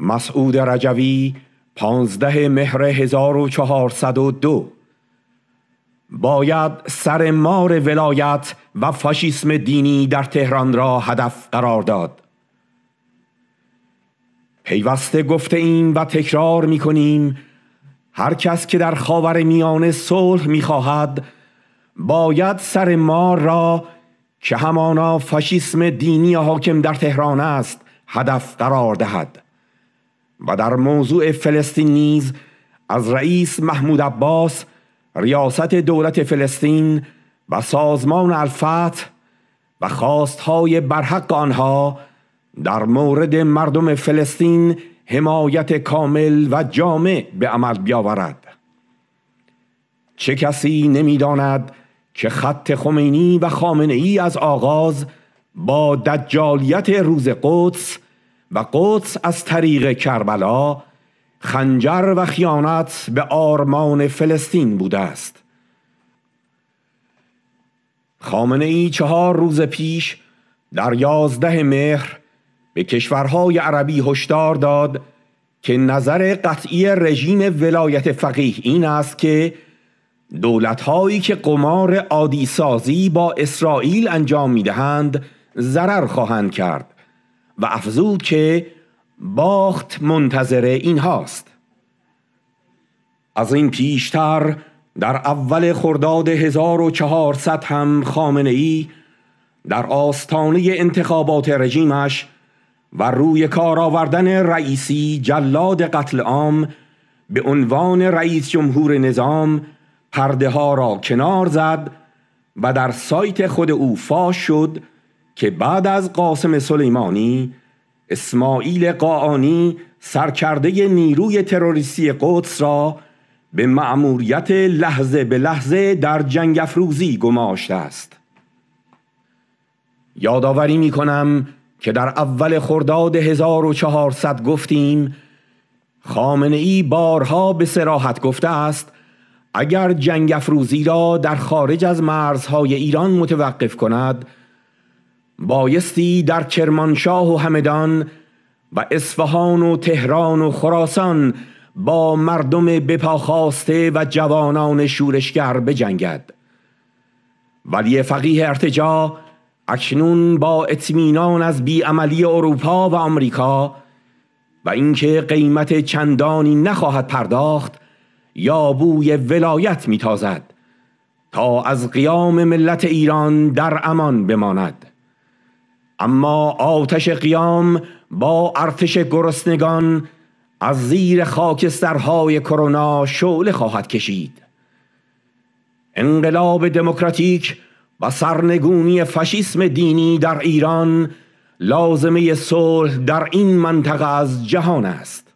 مسعود رجوی پانزده مهر 1402 باید سر مار ولایت و فاشیسم دینی در تهران را هدف قرار داد پیوسته گفته این و تکرار می کنیم هر کس که در خاور میانه صلح می خواهد باید سر مار را که همانا فاشیسم دینی حاکم در تهران است هدف قرار دهد و در موضوع فلسطین نیز از رئیس محمود عباس ریاست دولت فلسطین و سازمان الفتح و خواستهای برحق آنها در مورد مردم فلسطین حمایت کامل و جامع به عمل بیاورد چه کسی نمیداند که خط خمینی و خامنه ای از آغاز با دجالیت روز قدس و قدس از طریق کربلا خنجر و خیانت به آرمان فلسطین بوده است خامنه ای چهار روز پیش در یازده مهر به کشورهای عربی هشدار داد که نظر قطعی رژیم ولایت فقیه این است که دولتهایی که قمار عادی با اسرائیل انجام میدهند ضرر خواهند کرد و افزود که باخت منتظر این هاست از این پیشتر در اول خرداد 1400 هم خامنه ای در آستانه انتخابات رژیمش و روی کار آوردن رئیسی جلاد قتل عام به عنوان رئیس جمهور نظام پرده ها را کنار زد و در سایت خود او فاش شد که بعد از قاسم سلیمانی اسماعیل قاعانی سرکرده نیروی تروریستی قدس را به مأموریت لحظه به لحظه در جنگ افروزی گماشته است یادآوری می کنم که در اول خرداد 1400 گفتیم خامنه ای بارها به سراحت گفته است اگر جنگ افروزی را در خارج از مرزهای ایران متوقف کند بایستی در کرمانشاه و همدان و اصفهان و تهران و خراسان با مردم بپاخواسته و جوانان شورشگر بجنگد ولی فقیه ارتجا اکنون با اطمینان از بیعملی اروپا و آمریکا و اینکه قیمت چندانی نخواهد پرداخت یا بوی ولایت میتازد تا از قیام ملت ایران در امان بماند اما آتش قیام با ارتش گرسنگان از زیر خاکسترهای کرونا شعله خواهد کشید انقلاب دموکراتیک و سرنگونی فاشیسم دینی در ایران لازمه صلح در این منطقه از جهان است